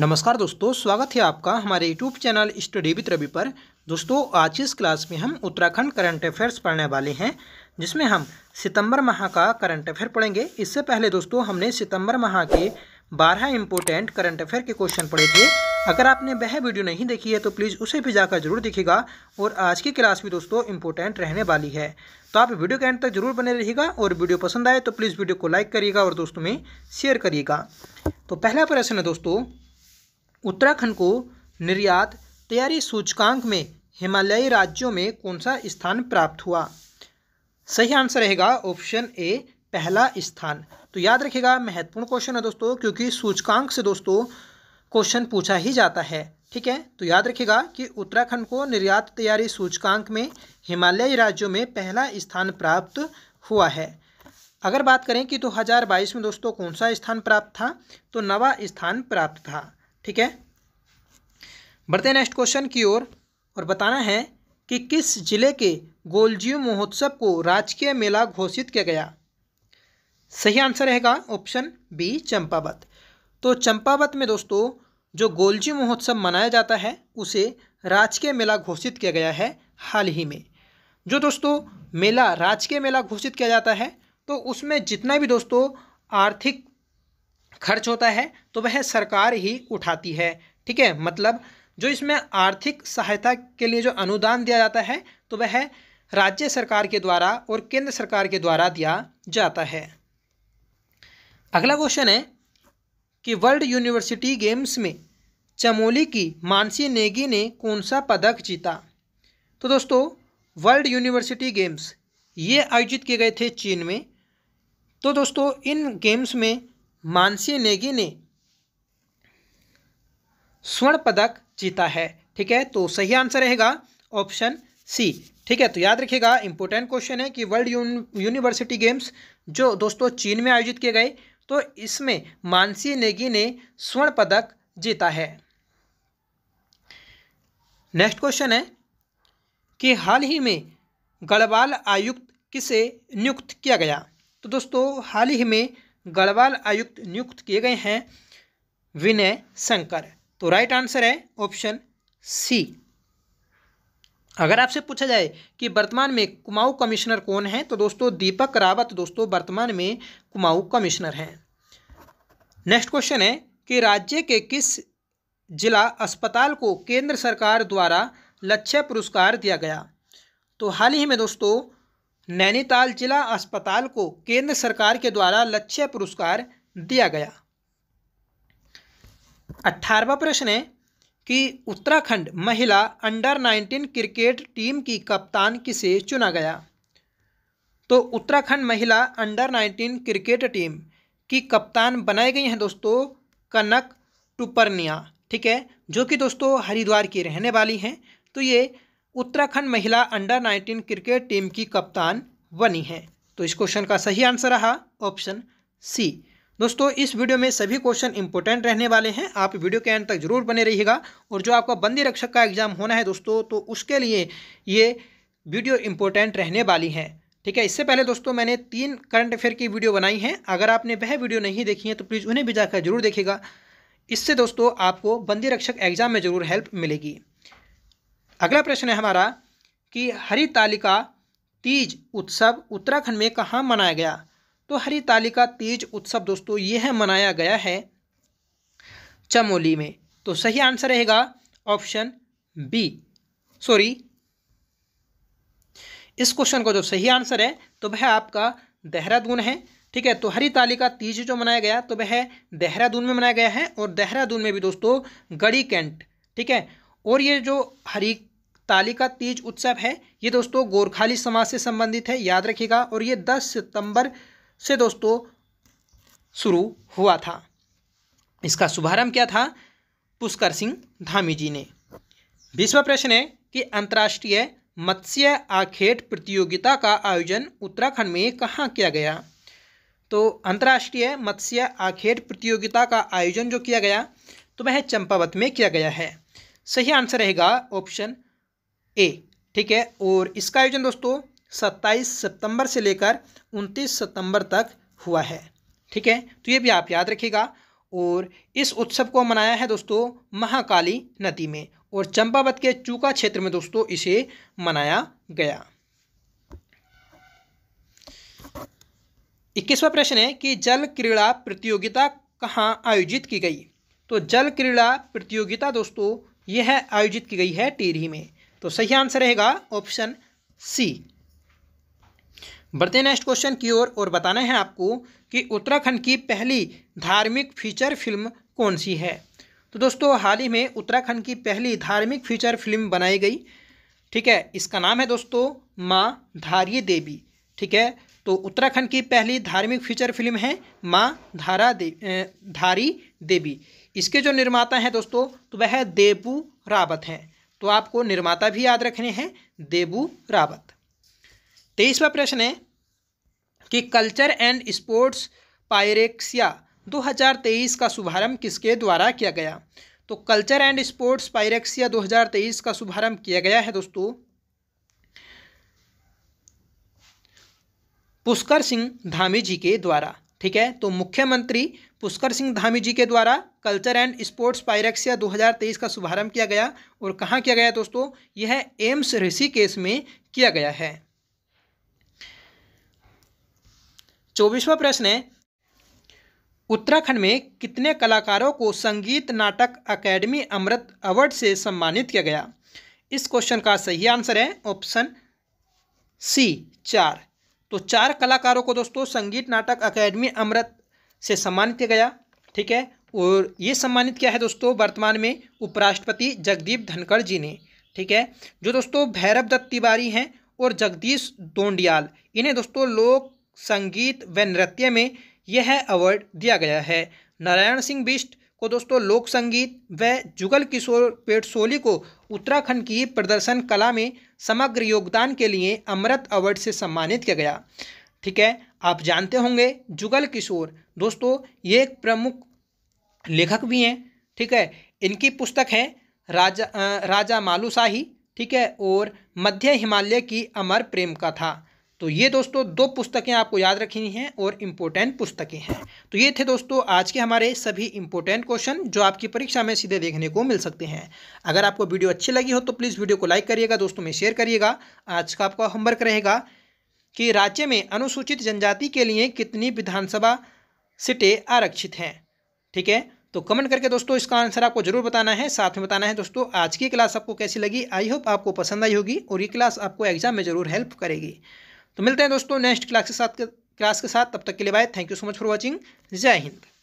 नमस्कार दोस्तों स्वागत है आपका हमारे YouTube channel study with Ravi पर दोस्तों आज इस क्लास में हम उत्तराखंड करंट अफेयर्स पढ़ने वाले हैं जिसमें हम सितंबर माह का करंट अफेयर पढ़ेंगे इससे पहले दोस्तों हमने सितंबर माह के बारह इम्पोर्टेंट करंट अफेयर के क्वेश्चन पढ़े थे अगर आपने वह वीडियो नहीं देखी है तो प्लीज़ उसे भी जाकर जरूर देखेगा और आज की क्लास भी दोस्तों इम्पोर्टेंट रहने वाली है तो आप वीडियो के एंड तक जरूर बने रहिएगा और वीडियो पसंद आए तो प्लीज़ वीडियो को लाइक करिएगा और दोस्तों में शेयर करिएगा तो पहला प्रश्न है दोस्तों उत्तराखंड को निर्यात तैयारी सूचकांक में हिमालयी राज्यों में कौन सा स्थान प्राप्त हुआ सही आंसर रहेगा ऑप्शन ए पहला स्थान तो याद रखिएगा महत्वपूर्ण क्वेश्चन है दोस्तों क्योंकि सूचकांक से दोस्तों क्वेश्चन पूछा ही जाता है ठीक है तो याद रखिएगा कि उत्तराखंड को निर्यात तैयारी सूचकांक में हिमालयी राज्यों में पहला स्थान प्राप्त हुआ है अगर बात करें कि 2022 तो में दोस्तों कौन सा स्थान प्राप्त था तो नवा स्थान प्राप्त था ठीक है बढ़ते नेक्स्ट क्वेश्चन की ओर और, और बताना है कि किस जिले के गोलजीव महोत्सव को राजकीय मेला घोषित किया गया सही आंसर रहेगा ऑप्शन बी चंपावत तो चंपावत में दोस्तों जो गोलजी महोत्सव मनाया जाता है उसे राजकीय मेला घोषित किया गया है हाल ही में जो दोस्तों मेला राजकीय मेला घोषित किया जाता है तो उसमें जितना भी दोस्तों आर्थिक खर्च होता है तो वह सरकार ही उठाती है ठीक है मतलब जो इसमें आर्थिक सहायता के लिए जो अनुदान दिया जाता है तो वह राज्य सरकार के द्वारा और केंद्र सरकार के द्वारा दिया जाता है अगला क्वेश्चन है कि वर्ल्ड यूनिवर्सिटी गेम्स में चमोली की मानसी नेगी ने कौन सा पदक जीता तो दोस्तों वर्ल्ड यूनिवर्सिटी गेम्स ये आयोजित किए गए थे चीन में तो दोस्तों इन गेम्स में मानसी नेगी ने स्वर्ण पदक जीता है ठीक है तो सही आंसर रहेगा ऑप्शन सी ठीक है तो याद रखिएगा इंपॉर्टेंट क्वेश्चन है कि वर्ल्ड यूनिवर्सिटी गेम्स जो दोस्तों चीन में आयोजित किए गए तो इसमें मानसी नेगी ने स्वर्ण पदक जीता है नेक्स्ट क्वेश्चन है कि हाल ही में गढ़वाल आयुक्त किसे नियुक्त किया गया तो दोस्तों हाल ही में गढ़वाल आयुक्त नियुक्त किए गए हैं विनय शंकर तो राइट आंसर है ऑप्शन सी अगर आपसे पूछा जाए कि वर्तमान में कुमाऊ कमिश्नर कौन है तो दोस्तों दीपक रावत दोस्तों वर्तमान में कुमाऊ कमिश्नर हैं नेक्स्ट क्वेश्चन है कि राज्य के किस जिला अस्पताल को केंद्र सरकार द्वारा लक्ष्य पुरस्कार दिया गया तो हाल ही में दोस्तों नैनीताल जिला अस्पताल को केंद्र सरकार के द्वारा लक्ष्य पुरस्कार दिया गया अठारवा प्रश्न है कि उत्तराखंड महिला अंडर 19 क्रिकेट टीम की कप्तान किसे चुना गया तो उत्तराखंड महिला अंडर 19 क्रिकेट टीम की कप्तान बनाई गई हैं दोस्तों कनक टुपरनिया ठीक है जो कि दोस्तों हरिद्वार की रहने वाली हैं तो ये उत्तराखंड महिला अंडर 19 क्रिकेट टीम की कप्तान बनी हैं तो इस क्वेश्चन का सही आंसर रहा ऑप्शन सी दोस्तों इस वीडियो में सभी क्वेश्चन इंपॉर्टेंट रहने वाले हैं आप वीडियो के अंत तक जरूर बने रहिएगा और जो आपका बंदी रक्षक का एग्जाम होना है दोस्तों तो उसके लिए ये वीडियो इंपॉर्टेंट रहने वाली है ठीक है इससे पहले दोस्तों मैंने तीन करंट अफेयर की वीडियो बनाई हैं अगर आपने वह वीडियो नहीं देखी है तो प्लीज़ उन्हें भी जाकर जरूर देखेगा इससे दोस्तों आपको बंदी रक्षक एग्जाम में ज़रूर हेल्प मिलेगी अगला प्रश्न है हमारा कि हरितालिका तीज उत्सव उत्तराखंड में कहाँ मनाया गया तो हरितालिका तीज उत्सव दोस्तों यह मनाया गया है चमोली में तो सही आंसर रहेगा ऑप्शन बी सॉरी इस क्वेश्चन का जो सही आंसर है तो वह आपका देहरादून है ठीक है तो हरितालिका तीज जो मनाया गया तो वह देहरादून में मनाया गया है और देहरादून में भी दोस्तों गड़ी कैंट ठीक है और ये जो हरी तालिका तीज उत्सव है ये दोस्तों गोरखाली समाज से संबंधित है याद रखिएगा और ये 10 सितंबर से दोस्तों शुरू हुआ था इसका शुभारंभ क्या था पुष्कर सिंह धामी जी ने बीसवा प्रश्न है कि अंतर्राष्ट्रीय मत्स्य आखेट प्रतियोगिता का आयोजन उत्तराखंड में कहाँ किया गया तो अंतर्राष्ट्रीय मत्स्य आखेट प्रतियोगिता का आयोजन जो किया गया तो वह चंपावत में किया गया है सही आंसर रहेगा ऑप्शन ए ठीक है और इसका आयोजन दोस्तों सत्ताईस सितंबर से लेकर उनतीस सितंबर तक हुआ है ठीक है तो ये भी आप याद रखिएगा और इस उत्सव को मनाया है दोस्तों महाकाली नदी में और चंपावत के चूका क्षेत्र में दोस्तों इसे मनाया गया इक्कीसवा प्रश्न है कि जल क्रीड़ा प्रतियोगिता कहाँ आयोजित की गई तो जल क्रीड़ा प्रतियोगिता दोस्तों यह आयोजित की गई है टिहरी में तो सही आंसर रहेगा ऑप्शन सी बढ़ते नेक्स्ट क्वेश्चन की ओर और, बताना है आपको कि उत्तराखंड की पहली धार्मिक फीचर फिल्म कौन सी है तो दोस्तों हाल ही में उत्तराखंड की पहली धार्मिक फीचर फिल्म बनाई गई ठीक है इसका नाम है दोस्तों माँ धारी देवी ठीक है तो उत्तराखंड की पहली धार्मिक फीचर फिल्म है माँ धारा दे धारी देवी इसके जो निर्माता हैं दोस्तों तो वह देबू रावत हैं तो आपको निर्माता भी याद रखने हैं देबू रावत तेईसवा प्रश्न है कि कल्चर एंड स्पोर्ट्स पायरेक्सिया 2023 का शुभारंभ किसके द्वारा किया गया तो कल्चर एंड स्पोर्ट्स पायरेक्सिया 2023 का शुभारंभ किया गया है दोस्तों पुष्कर सिंह धामी जी के द्वारा ठीक है तो मुख्यमंत्री पुष्कर सिंह धामी जी के द्वारा कल्चर एंड स्पोर्ट्स पायरेक्सिया 2023 का शुभारंभ किया गया और कहाँ किया गया दोस्तों यह एम्स ऋषिकेश में किया गया है चौबीसवा प्रश्न है उत्तराखंड में कितने कलाकारों को संगीत नाटक अकेडमी अमृत अवार्ड से सम्मानित किया गया इस क्वेश्चन का सही आंसर है ऑप्शन सी चार तो चार कलाकारों को दोस्तों संगीत नाटक अकेडमी अमृत से सम्मानित किया गया ठीक है और ये सम्मानित किया है दोस्तों वर्तमान में उपराष्ट्रपति जगदीप धनखड़ जी ने ठीक है जो दोस्तों भैरव दत्त तिवारी हैं और जगदीश दोंडियाल इन्हें दोस्तों लोक संगीत व नृत्य में यह अवार्ड दिया गया है नारायण सिंह बिष्ट को दोस्तों लोक संगीत व जुगल किशोर पेटसोली को उत्तराखंड की प्रदर्शन कला में समग्र योगदान के लिए अमृत अवार्ड से सम्मानित किया गया ठीक है आप जानते होंगे जुगल किशोर दोस्तों ये एक प्रमुख लेखक भी हैं ठीक है इनकी पुस्तक है राजा आ, राजा मालूशाही ठीक है और मध्य हिमालय की अमर प्रेम कथा तो ये दोस्तों दो पुस्तकें आपको याद रखनी हैं और इम्पोर्टेंट पुस्तकें हैं तो ये थे दोस्तों आज के हमारे सभी इम्पोर्टेंट क्वेश्चन जो आपकी परीक्षा में सीधे देखने को मिल सकते हैं अगर आपको वीडियो अच्छी लगी हो तो प्लीज़ वीडियो को लाइक करिएगा दोस्तों में शेयर करिएगा आज का आपका होमवर्क रहेगा कि राज्य में अनुसूचित जनजाति के लिए कितनी विधानसभा सीटें आरक्षित हैं ठीक है तो कमेंट करके दोस्तों इसका आंसर आपको जरूर बताना है साथ में बताना है दोस्तों आज की क्लास आपको कैसी लगी आई होप आपको पसंद आई होगी और ये क्लास आपको एग्जाम में जरूर हेल्प करेगी तो मिलते हैं दोस्तों नेक्स्ट क्लास के साथ क्लास के साथ तब तक के लिए bye thank you so much for watching Jai Hind